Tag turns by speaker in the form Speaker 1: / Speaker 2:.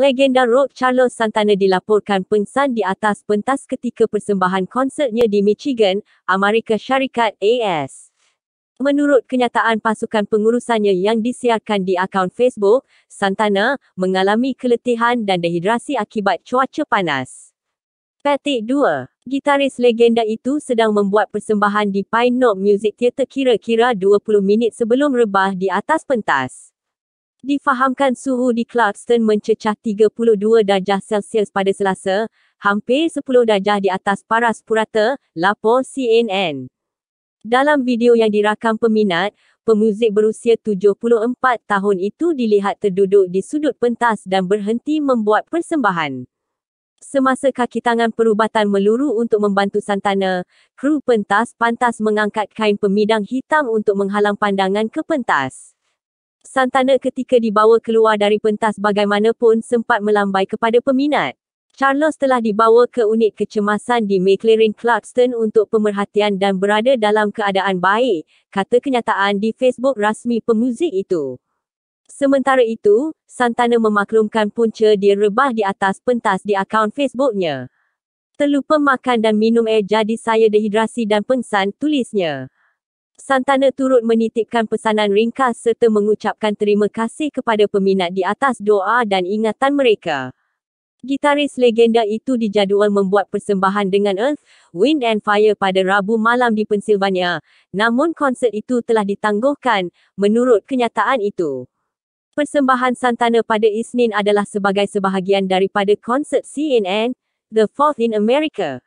Speaker 1: Legenda rock Carlos Santana dilaporkan pengsan di atas pentas ketika persembahan konsertnya di Michigan, Amerika Syarikat AS. Menurut kenyataan pasukan pengurusannya yang disiarkan di akaun Facebook, Santana mengalami keletihan dan dehidrasi akibat cuaca panas. Petik 2. Gitaris legenda itu sedang membuat persembahan di Pine Knob Music Theatre kira-kira 20 minit sebelum rebah di atas pentas. Difahamkan suhu di Clarkston mencecah 32 darjah Celsius pada Selasa, hampir 10 darjah di atas paras purata, lapor CNN. Dalam video yang dirakam peminat, pemuzik berusia 74 tahun itu dilihat terduduk di sudut pentas dan berhenti membuat persembahan. Semasa kaki tangan perubatan meluru untuk membantu Santana, kru pentas pantas mengangkat kain pemidang hitam untuk menghalang pandangan ke pentas. Santana ketika dibawa keluar dari pentas bagaimanapun sempat melambai kepada peminat. Charles telah dibawa ke unit kecemasan di McLaren Clarkston untuk pemerhatian dan berada dalam keadaan baik, kata kenyataan di Facebook rasmi pemuzik itu. Sementara itu, Santana memaklumkan punca dia rebah di atas pentas di akaun Facebooknya. Terlupa makan dan minum air jadi saya dehidrasi dan pengsan, tulisnya. Santana turut menitipkan pesanan ringkas serta mengucapkan terima kasih kepada peminat di atas doa dan ingatan mereka. Gitaris legenda itu dijadual membuat persembahan dengan Earth, Wind and Fire pada Rabu malam di Pennsylvania, namun konsert itu telah ditangguhkan, menurut kenyataan itu. Persembahan Santana pada Isnin adalah sebagai sebahagian daripada konsert CNN, The Fourth in America.